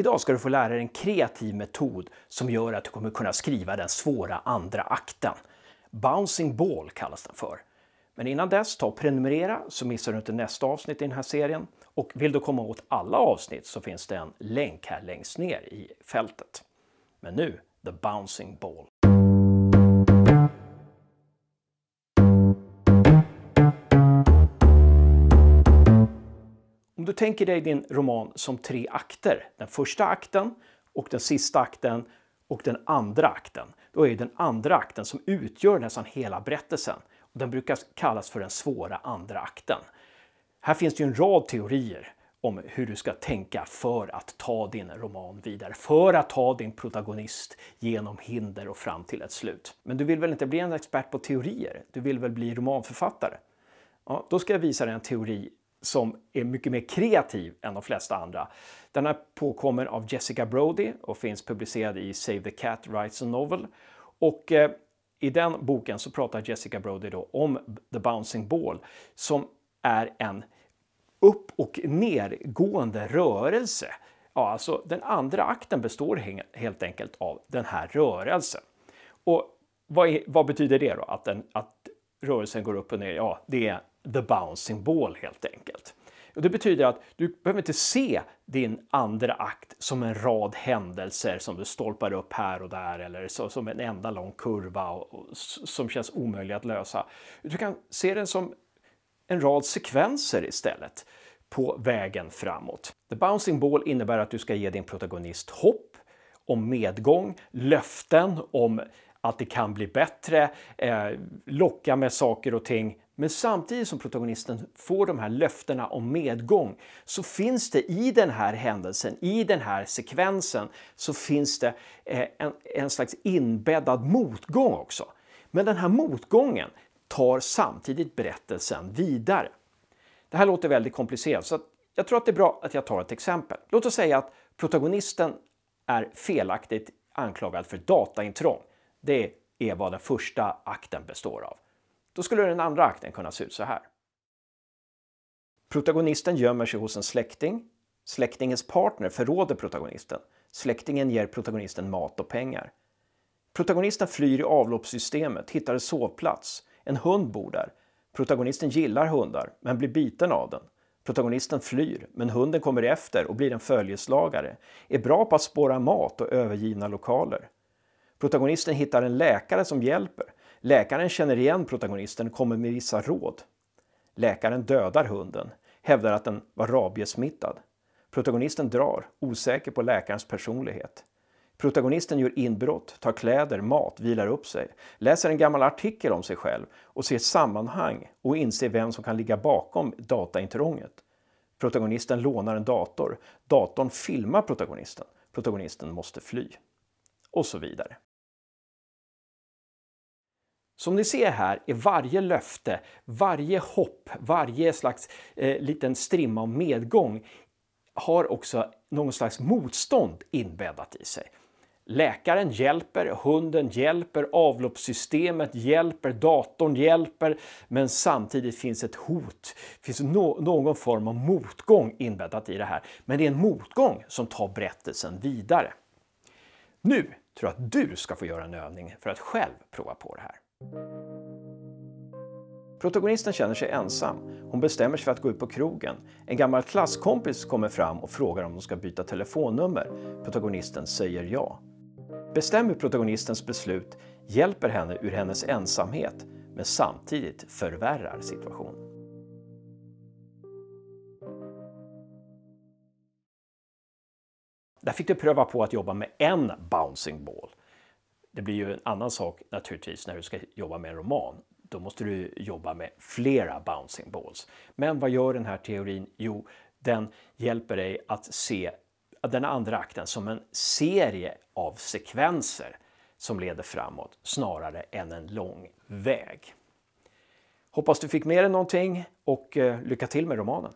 Idag ska du få lära dig en kreativ metod som gör att du kommer kunna skriva den svåra andra akten. Bouncing ball kallas den för. Men innan dess, ta och prenumerera så missar du inte nästa avsnitt i den här serien. Och vill du komma åt alla avsnitt så finns det en länk här längst ner i fältet. Men nu, the bouncing ball. Om du tänker dig din roman som tre akter, den första akten och den sista akten och den andra akten. Då är det den andra akten som utgör nästan hela berättelsen. den brukar kallas för den svåra andra akten. Här finns det ju en rad teorier om hur du ska tänka för att ta din roman vidare, för att ta din protagonist genom hinder och fram till ett slut. Men du vill väl inte bli en expert på teorier? Du vill väl bli romanförfattare? Ja, då ska jag visa dig en teori som är mycket mer kreativ än de flesta andra. Den är påkommen av Jessica Brody och finns publicerad i Save the Cat Writes a Novel. Och eh, i den boken så pratar Jessica Brody då om The Bouncing Ball som är en upp och nergående rörelse. Ja, alltså den andra akten består helt enkelt av den här rörelsen. Och vad, är, vad betyder det då? Att, den, att rörelsen går upp och ner? Ja, det är the bounce-symbol helt enkelt. Och det betyder att du behöver inte se din andra akt som en rad händelser som du stolpar upp här och där eller så, som en enda lång kurva och, och, som känns omöjlig att lösa. Du kan se den som en rad sekvenser istället på vägen framåt. The Bouncing Ball innebär att du ska ge din protagonist hopp om medgång, löften om att det kan bli bättre, eh, locka med saker och ting. Men samtidigt som protagonisten får de här löftena om medgång så finns det i den här händelsen, i den här sekvensen, så finns det eh, en, en slags inbäddad motgång också. Men den här motgången tar samtidigt berättelsen vidare. Det här låter väldigt komplicerat så jag tror att det är bra att jag tar ett exempel. Låt oss säga att protagonisten är felaktigt anklagad för dataintrång. Det är vad den första akten består av. Då skulle den andra akten kunna se ut så här. Protagonisten gömmer sig hos en släkting. Släktingens partner förråder protagonisten. Släktingen ger protagonisten mat och pengar. Protagonisten flyr i avloppssystemet, hittar en sovplats. En hund bor där. Protagonisten gillar hundar, men blir biten av den. Protagonisten flyr, men hunden kommer efter och blir en följeslagare, är bra på att spåra mat och övergivna lokaler. Protagonisten hittar en läkare som hjälper. Läkaren känner igen protagonisten och kommer med vissa råd. Läkaren dödar hunden, hävdar att den var rabiessmittad. Protagonisten drar, osäker på läkarens personlighet. Protagonisten gör inbrott, tar kläder, mat, vilar upp sig, läser en gammal artikel om sig själv och ser sammanhang och inser vem som kan ligga bakom dataintrånget. Protagonisten lånar en dator. Datorn filmar protagonisten. Protagonisten måste fly. Och så vidare. Som ni ser här är varje löfte, varje hopp, varje slags eh, liten strimma av medgång har också någon slags motstånd inbäddat i sig. Läkaren hjälper, hunden hjälper, avloppssystemet hjälper, datorn hjälper, men samtidigt finns ett hot. Det finns no någon form av motgång inbäddat i det här. Men det är en motgång som tar berättelsen vidare. Nu tror jag att du ska få göra en övning för att själv prova på det här. Protagonisten känner sig ensam. Hon bestämmer sig för att gå ut på krogen. En gammal klasskompis kommer fram och frågar om de ska byta telefonnummer. Protagonisten säger ja. Bestämmer protagonistens beslut hjälper henne ur hennes ensamhet men samtidigt förvärrar situationen. Där fick du pröva på att jobba med en bouncing ball. Det blir ju en annan sak naturligtvis när du ska jobba med en roman. Då måste du jobba med flera bouncing balls. Men vad gör den här teorin? Jo, den hjälper dig att se den andra akten som en serie av sekvenser som leder framåt snarare än en lång väg. Hoppas du fick med dig någonting och eh, lycka till med romanen!